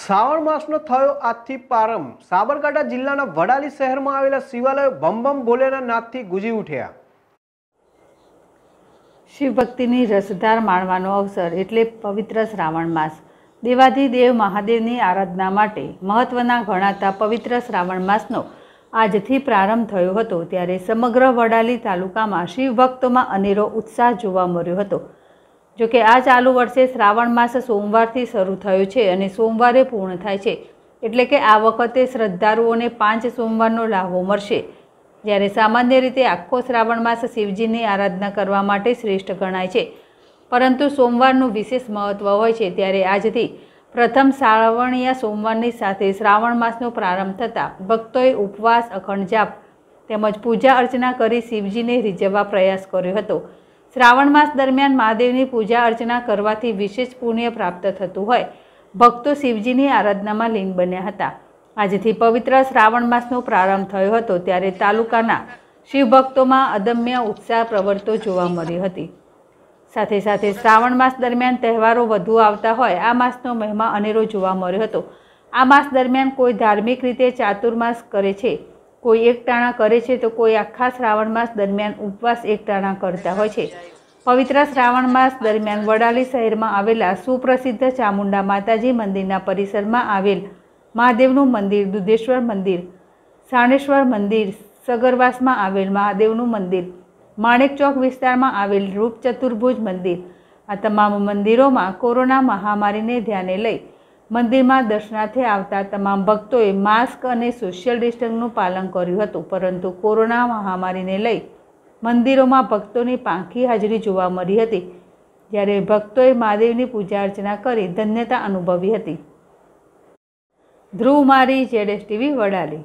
શ્રાવણ માસનો થયો આજથી પ્રારંભ સાબરકાંઠા જિલ્લાના વડાલી શહેરમાં આવેલા શિવાલય બમ ભોલેના નાદથી ગુજી ઉઠ્યા શિવભક્તિની રસધાર માણવાનો અવસર એટલે પવિત્ર શ્રાવણ માસ દેવાધિદેવ મહાદેવની આરાધના માટે મહત્વના ગણાતા પવિત્ર શ્રાવણ માસનો આજથી પ્રારંભ થયો હતો ત્યારે સમગ્ર વડાલી તાલુકામાં શિવભક્તોમાં અનેરો ઉત્સાહ જોવા મળ્યો હતો જોકે આ ચાલુ વર્ષે શ્રાવણ માસ સોમવારથી શરૂ થયો છે અને સોમવારે પૂર્ણ થાય છે એટલે કે આ વખતે શ્રદ્ધાળુઓને પાંચ સોમવારનો લાભો મળશે જ્યારે સામાન્ય રીતે આખો શ્રાવણ માસ શિવજીની આરાધના કરવા માટે શ્રેષ્ઠ ગણાય છે પરંતુ સોમવારનું વિશેષ મહત્ત્વ હોય છે ત્યારે આજથી પ્રથમ શ્રાવણીયા સોમવારની સાથે શ્રાવણ માસનો પ્રારંભ થતાં ભક્તોએ ઉપવાસ અખંડ જાપ તેમજ પૂજા અર્ચના કરી શિવજીને રીઝવવા પ્રયાસ કર્યો હતો શ્રાવણ માસ દરમિયાન મહાદેવની પૂજા અર્ચના કરવાથી વિશેષ પુણ્ય પ્રાપ્ત થતું હોય ભક્તો શિવજીની આરાધનામાં લીન બન્યા હતા આજથી પવિત્ર શ્રાવણ માસનો પ્રારંભ થયો હતો ત્યારે તાલુકાના શિવભક્તોમાં અદમ્ય ઉત્સાહ પ્રવર્તો જોવા મળી હતી સાથે સાથે શ્રાવણ માસ દરમિયાન તહેવારો વધુ આવતા હોય આ માસનો મહેમા અનેરો જોવા મળ્યો હતો આ માસ દરમિયાન કોઈ ધાર્મિક રીતે ચાતુર્માસ કરે છે કોઈ એકટાણા કરે છે તો કોઈ આખા શ્રાવણ માસ દરમિયાન ઉપવાસ એકટાણા કરતા હોય છે પવિત્ર શ્રાવણ માસ દરમિયાન વડાલી શહેરમાં આવેલા સુપ્રસિદ્ધ ચામુંડા માતાજી મંદિરના પરિસરમાં આવેલ મહાદેવનું મંદિર દુધેશ્વર મંદિર સાણેશ્વર મંદિર સગરવાસમાં આવેલ મહાદેવનું મંદિર માણેક ચોક વિસ્તારમાં આવેલ રૂપચતુર્ભુજ મંદિર આ તમામ મંદિરોમાં કોરોના મહામારીને ધ્યાને લઈ મંદિરમાં દર્શનાર્થે આવતા તમામ ભક્તોએ માસ્ક અને સોશિયલ ડિસ્ટન્સનું પાલન કર્યું હતું પરંતુ કોરોના મહામારીને લઈ મંદિરોમાં ભક્તોની પાંખી હાજરી જોવા મળી હતી જ્યારે ભક્તોએ મહાદેવની પૂજા અર્ચના કરી ધન્યતા અનુભવી હતી ધ્રુવ મારી જેડેસ ટીવી વડાલી